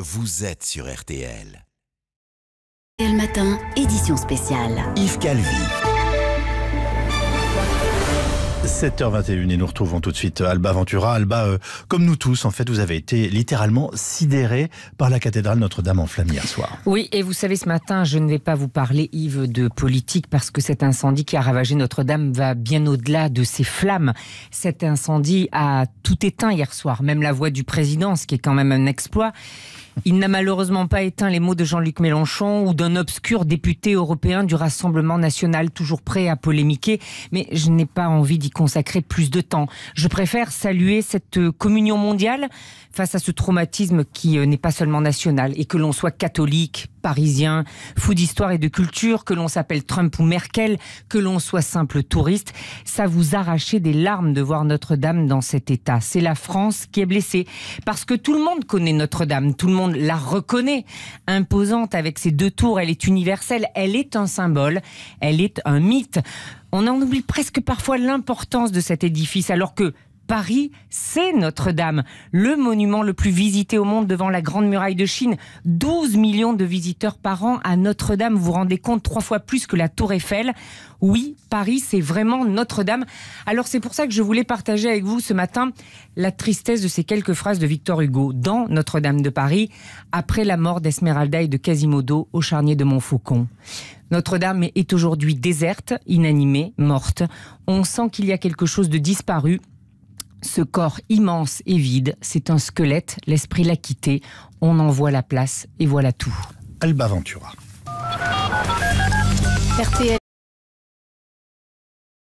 Vous êtes sur RTL. RTL Matin, édition spéciale. Yves Calvi. 7h21 et nous retrouvons tout de suite euh, Alba Ventura. Alba, euh, comme nous tous, en fait, vous avez été littéralement sidéré par la cathédrale Notre-Dame en flammes hier soir. Oui, et vous savez, ce matin, je ne vais pas vous parler, Yves, de politique parce que cet incendie qui a ravagé Notre-Dame va bien au-delà de ses flammes. Cet incendie a tout éteint hier soir, même la voix du président, ce qui est quand même un exploit. Il n'a malheureusement pas éteint les mots de Jean-Luc Mélenchon ou d'un obscur député européen du Rassemblement national, toujours prêt à polémiquer, mais je n'ai pas envie d'y consacrer plus de temps. Je préfère saluer cette euh, communion mondiale face à ce traumatisme qui euh, n'est pas seulement national, et que l'on soit catholique, parisien, fou d'histoire et de culture, que l'on s'appelle Trump ou Merkel, que l'on soit simple touriste, ça vous arrachait des larmes de voir Notre-Dame dans cet état. C'est la France qui est blessée. Parce que tout le monde connaît Notre-Dame, tout le monde la reconnaît, imposante avec ses deux tours, elle est universelle, elle est un symbole, elle est un mythe. On en oublie presque parfois l'importance de cet édifice, alors que Paris, c'est Notre-Dame, le monument le plus visité au monde devant la Grande Muraille de Chine. 12 millions de visiteurs par an à Notre-Dame, vous vous rendez compte, trois fois plus que la Tour Eiffel. Oui, Paris, c'est vraiment Notre-Dame. Alors c'est pour ça que je voulais partager avec vous ce matin la tristesse de ces quelques phrases de Victor Hugo dans Notre-Dame de Paris, après la mort d'Esmeralda et de Quasimodo au charnier de Montfaucon. Notre-Dame est aujourd'hui déserte, inanimée, morte. On sent qu'il y a quelque chose de disparu ce corps immense et vide, c'est un squelette, l'esprit l'a quitté, on en voit la place et voilà tout. Alba Ventura.